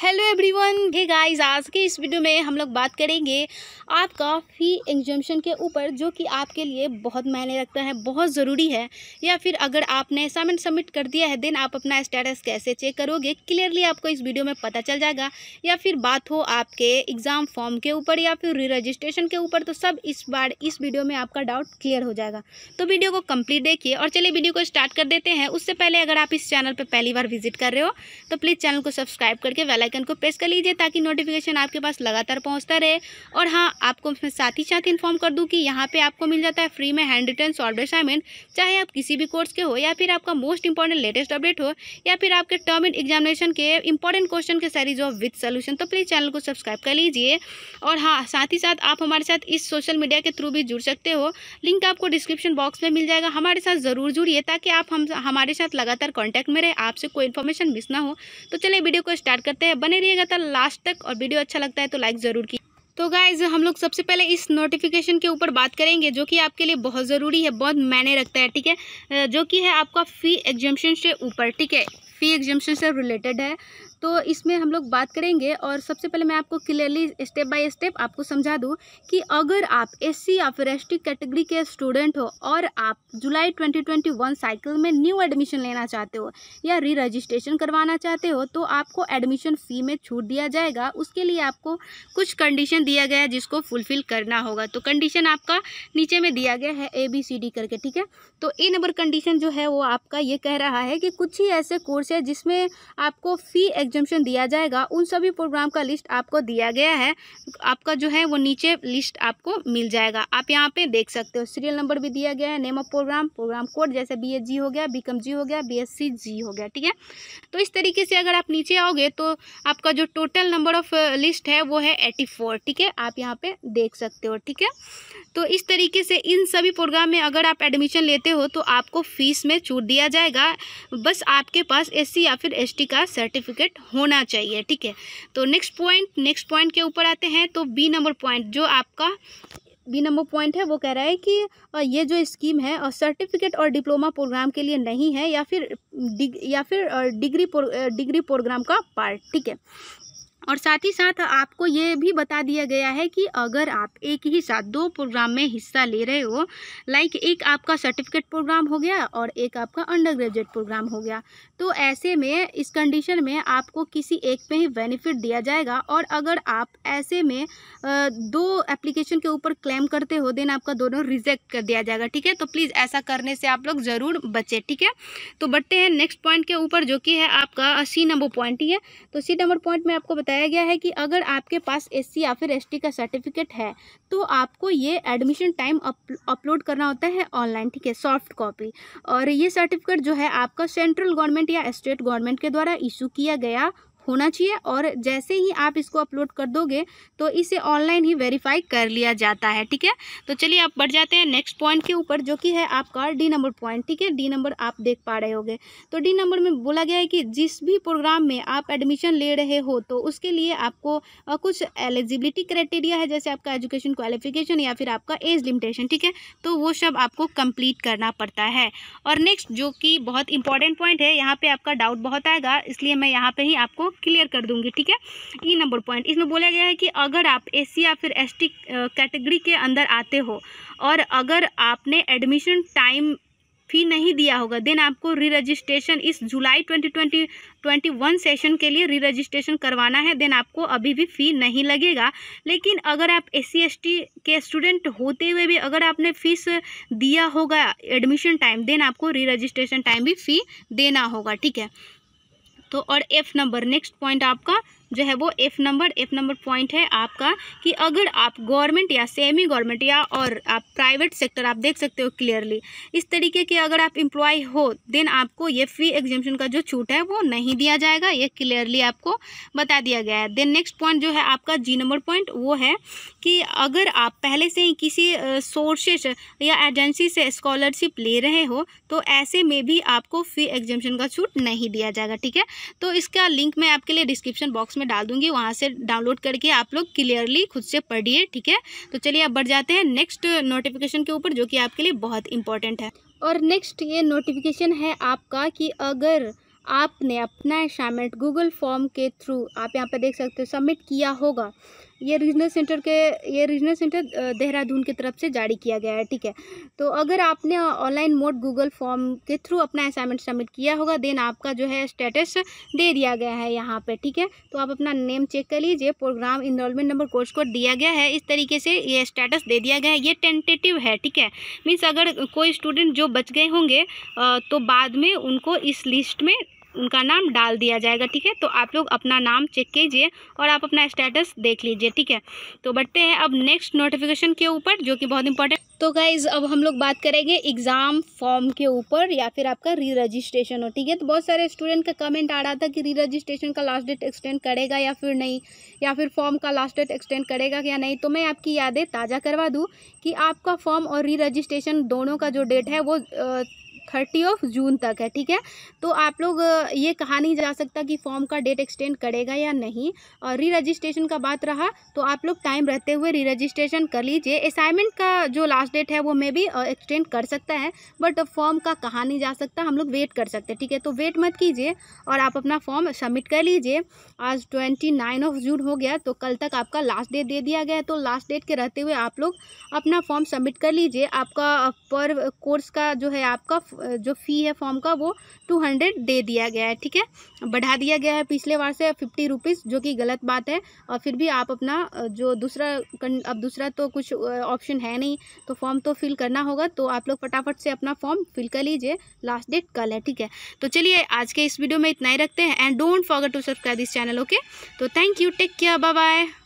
hello everyone hey guys आज के इस वीडियो में हम लोग बात करेंगे आपका फ़ी एग्जामेशन के ऊपर जो कि आपके लिए बहुत मायने रखता है बहुत ज़रूरी है या फिर अगर आपने असाइनमेंट सबमिट कर दिया है देन आप अपना स्टेटस कैसे चेक करोगे क्लियरली आपको इस वीडियो में पता चल जाएगा या फिर बात हो आपके एग्ज़ाम फॉर्म के ऊपर या फिर री रजिस्ट्रेशन के ऊपर तो सब इस बार इस वीडियो में आपका डाउट क्लियर हो जाएगा तो वीडियो को कम्प्लीट देखिए और चलिए वीडियो को स्टार्ट कर देते हैं उससे पहले अगर आप इस चैनल पर पहली बार विजिट कर रहे हो तो प्लीज़ चैनल को सब्सक्राइब करके वेला आइकन को प्रेस कर लीजिए ताकि नोटिफिकेशन आपके पास लगातार पहुँचता रहे और हाँ आपको मैं साथ ही साथ इन्फॉर्म कर दूँ कि यहाँ पर आपको मिल जाता है फ्री में हैंड रिटर्न सॉल्व असाइनमेंट चाहे आप किसी भी कोर्स के हो या फिर आपका मोस्ट इंपॉर्टेंट लेटेस्ट अपडेट हो या फिर आपके टर्म इन एग्जामिनेशन के इंपॉर्टेंट क्वेश्चन के सारी जो विथ सोल्यूशन तो प्लीज़ चैनल को सब्सक्राइब कर लीजिए और हाँ साथ ही साथ आप हमारे साथ इस सोशल मीडिया के थ्रू भी जुड़ सकते हो लिंक आपको डिस्क्रिप्शन बॉक्स में मिल जाएगा हमारे साथ ज़रूर जुड़िए ताकि आप हम हमारे साथ लगातार कॉन्टैक्ट में रहे आपसे कोई इन्फॉर्मेशन मिस ना हो तो चलिए वीडियो को स्टार्ट करते हैं बने रहिएगा था लास्ट तक और वीडियो अच्छा लगता है तो लाइक ज़रूर की तो गाइज हम लोग सबसे पहले इस नोटिफिकेशन के ऊपर बात करेंगे जो कि आपके लिए बहुत ज़रूरी है बहुत मायने रखता है ठीक है जो कि है आपका फ़ी एग्जामेशन से ऊपर ठीक है फ़ी एग्जामेशन से रिलेटेड है तो इसमें हम लोग बात करेंगे और सबसे पहले मैं आपको क्लियरली स्टेप बाय स्टेप आपको समझा दूं कि अगर आप एससी या फिर एस कैटेगरी के स्टूडेंट हो और आप जुलाई 2021 साइकिल में न्यू एडमिशन लेना चाहते हो या री रजिस्ट्रेशन करवाना चाहते हो तो आपको एडमिशन फ़ी में छूट दिया जाएगा उसके लिए आपको कुछ कंडीशन दिया गया है जिसको फुलफ़िल करना होगा तो कंडीशन आपका नीचे में दिया गया है ए बी सी डी करके ठीक है तो ए नंबर कंडीशन जो है वो आपका ये कह रहा है कि कुछ ही ऐसे कोर्स है जिसमें आपको फ़ी एग्जामेशन दिया जाएगा उन सभी प्रोग्राम का लिस्ट आपको दिया गया है आपका जो है वो नीचे लिस्ट आपको मिल जाएगा आप यहाँ पे देख सकते हो सीरियल नंबर भी दिया गया है name of programme programme code जैसे बी जी हो गया बीकम जी हो गया बी जी हो गया ठीक है तो इस तरीके से अगर आप नीचे आओगे तो आपका जो टोटल नंबर ऑफ लिस्ट है वो है एटी ठीक है आप यहाँ पे देख सकते हो ठीक है तो इस तरीके से इन सभी प्रोग्राम में अगर आप एडमिशन लेते हो तो आपको फीस में छूट दिया जाएगा बस आपके पास एससी या फिर एसटी का सर्टिफिकेट होना चाहिए ठीक है तो नेक्स्ट पॉइंट नेक्स्ट पॉइंट के ऊपर आते हैं तो बी नंबर पॉइंट जो आपका बी नंबर पॉइंट है वो कह रहा है कि ये जो स्कीम है और सर्टिफिकेट और डिप्लोमा प्रोग्राम के लिए नहीं है या फिर डिग, या फिर डिग्री प्रो, डिग्री प्रोग्राम का पार्ट ठीक है और साथ ही साथ आपको ये भी बता दिया गया है कि अगर आप एक ही साथ दो प्रोग्राम में हिस्सा ले रहे हो लाइक एक आपका सर्टिफिकेट प्रोग्राम हो गया और एक आपका अंडर ग्रेजुएट प्रोग्राम हो गया तो ऐसे में इस कंडीशन में आपको किसी एक पे ही बेनिफिट दिया जाएगा और अगर आप ऐसे में दो एप्लीकेशन के ऊपर क्लेम करते हो देन आपका दोनों रिजेक्ट कर दिया जाएगा ठीक है तो प्लीज़ ऐसा करने से आप लोग ज़रूर बचें ठीक है तो बढ़ते हैं नेक्स्ट पॉइंट के ऊपर जो कि है आपका सी नंबर पॉइंट ठीक है तो सी नंबर पॉइंट में आपको बताया गया है कि अगर आपके पास एससी या फिर एसटी का सर्टिफिकेट है तो आपको ये एडमिशन टाइम अपलोड करना होता है ऑनलाइन ठीक है सॉफ्ट कॉपी और ये सर्टिफिकेट जो है आपका सेंट्रल गवर्नमेंट या स्टेट गवर्नमेंट के द्वारा इशू किया गया होना चाहिए और जैसे ही आप इसको अपलोड कर दोगे तो इसे ऑनलाइन ही वेरीफाई कर लिया जाता है ठीक है तो चलिए आप बढ़ जाते हैं नेक्स्ट पॉइंट के ऊपर जो कि है आपका डी नंबर पॉइंट ठीक है डी नंबर आप देख पा रहे होगे तो डी नंबर में बोला गया है कि जिस भी प्रोग्राम में आप एडमिशन ले रहे हो तो उसके लिए आपको कुछ एलिजिबिलिटी क्राइटेरिया है जैसे आपका एजुकेशन क्वालिफिकेशन या फिर आपका एज लिमिटेशन ठीक है तो वो सब आपको कंप्लीट करना पड़ता है और नेक्स्ट जो कि बहुत इंपॉर्टेंट पॉइंट है यहाँ पे आपका डाउट बहुत आएगा इसलिए मैं यहाँ पे ही आपको क्लियर कर दूंगी ठीक है ई नंबर पॉइंट इसमें बोला गया है कि अगर आप सी या फिर एस कैटेगरी के अंदर आते हो और अगर आपने एडमिशन टाइम फी नहीं दिया होगा देन आपको री रजिस्ट्रेशन इस जुलाई twenty twenty twenty one session के लिए री रजिस्ट्रेशन करवाना है देन आपको अभी भी फ़ी नहीं लगेगा लेकिन अगर आप एस सी के स्टूडेंट होते हुए भी अगर आपने फ़ीस दिया होगा एडमिशन टाइम देन आपको री रजिस्ट्रेशन टाइम भी फ़ी देना होगा ठीक है तो और एफ नंबर नेक्स्ट पॉइंट आपका जो है वो F number F number point है आपका कि अगर आप गवर्नमेंट या सेमी गवर्नमेंट या और आप प्राइवेट सेक्टर आप देख सकते हो क्लियरली इस तरीके के अगर आप इम्प्लॉय हो देन आपको ये फी एग्जामेशन का जो छूट है वो नहीं दिया जाएगा ये क्लियरली आपको बता दिया गया है देन नेक्स्ट पॉइंट जो है आपका जी नंबर पॉइंट वो है कि अगर आप पहले से ही किसी सोर्सेस या एजेंसी से स्कॉलरशिप ले रहे हो तो ऐसे में भी आपको फी एग्जामेशन का छूट नहीं दिया जाएगा ठीक है तो इसका लिंक मैं आपके लिए डिस्क्रिप्शन बॉक्स में डाल दूंगी वहाँ से डाउनलोड करके आप लोग क्लियरली खुद से पढ़िए ठीक है तो चलिए अब बढ़ जाते हैं नेक्स्ट नोटिफिकेशन के ऊपर जो कि आपके लिए बहुत इंपॉर्टेंट है और नेक्स्ट ये नोटिफिकेशन है आपका कि अगर आपने अपना असाइनमेंट गूगल फॉर्म के थ्रू आप यहाँ पर देख सकते हो सबमिट किया होगा ये रीजनल सेंटर के ये रीजनल सेंटर देहरादून की तरफ से जारी किया गया है ठीक है तो अगर आपने ऑनलाइन मोड गूगल फॉर्म के थ्रू अपना असाइनमेंट सबमिट किया होगा देन आपका जो है स्टेटस दे दिया गया है यहाँ पर ठीक है तो आप अपना नेम चेक कर लीजिए programme enrolment number course code दिया गया है इस तरीके से ये स्टेटस दे दिया गया है ये टेंटेटिव है ठीक है मीन्स अगर कोई स्टूडेंट जो बच गए होंगे तो बाद में उनको इस लिस्ट में उनका नाम डाल दिया जाएगा ठीक है तो आप लोग अपना नाम चेक कीजिए और आप अपना स्टेटस देख लीजिए ठीक है तो बढ़ते हैं अब नेक्स्ट नोटिफिकेशन के ऊपर जो कि बहुत इंपॉर्टेंट तो गाइज अब हम लोग बात करेंगे एग्ज़ाम फॉर्म के ऊपर या फिर आपका री रजिस्ट्रेशन हो ठीक है तो बहुत सारे स्टूडेंट का कमेंट आ रहा था कि री रजिस्ट्रेशन का लास्ट डेट एक्सटेंड करेगा या फिर नहीं या फिर फॉर्म का लास्ट डेट एक्सटेंड करेगा या नहीं तो मैं आपकी यादें ताज़ा करवा दूँ कि आपका फॉर्म और री रजिस्ट्रेशन दोनों का जो डेट है वो थर्टी ऑफ जून तक है ठीक है तो आप लोग ये कहा नहीं जा सकता कि फॉर्म का डेट एक्सटेंड करेगा या नहीं और री रजिस्ट्रेशन का बात रहा तो आप लोग टाइम रहते हुए री रजिस्ट्रेशन कर लीजिए असाइनमेंट का जो लास्ट डेट है वो मे भी एक्सटेंड कर सकता है बट फॉर्म का कहा नहीं जा सकता हम लोग वेट कर सकते हैं ठीक है तो वेट मत कीजिए और आप अपना फॉर्म सबमिट कर लीजिए आज ट्वेंटी नाइन ऑफ जून हो गया तो कल तक आपका लास्ट डेट दे दिया गया है तो लास्ट डेट के रहते हुए आप लोग अपना फॉर्म सबमिट कर लीजिए आपका पर कोर्स का जो है आपका जो फ़ी है फॉर्म का वो टू हंड्रेड दे दिया गया है ठीक है बढ़ा दिया गया है पिछले बार से फिफ्टी रुपीज़ जो कि गलत बात है और फिर भी आप अपना जो दूसरा अब दूसरा तो कुछ ऑप्शन है नहीं तो फॉर्म तो फिल करना होगा तो आप लोग फटाफट से अपना फॉर्म फिल कर लीजिए लास्ट डेट कल है ठीक है तो चलिए आज के इस वीडियो में इतना ही रखते हैं and don't forget to subscribe this channel okay तो thank you take care bye bye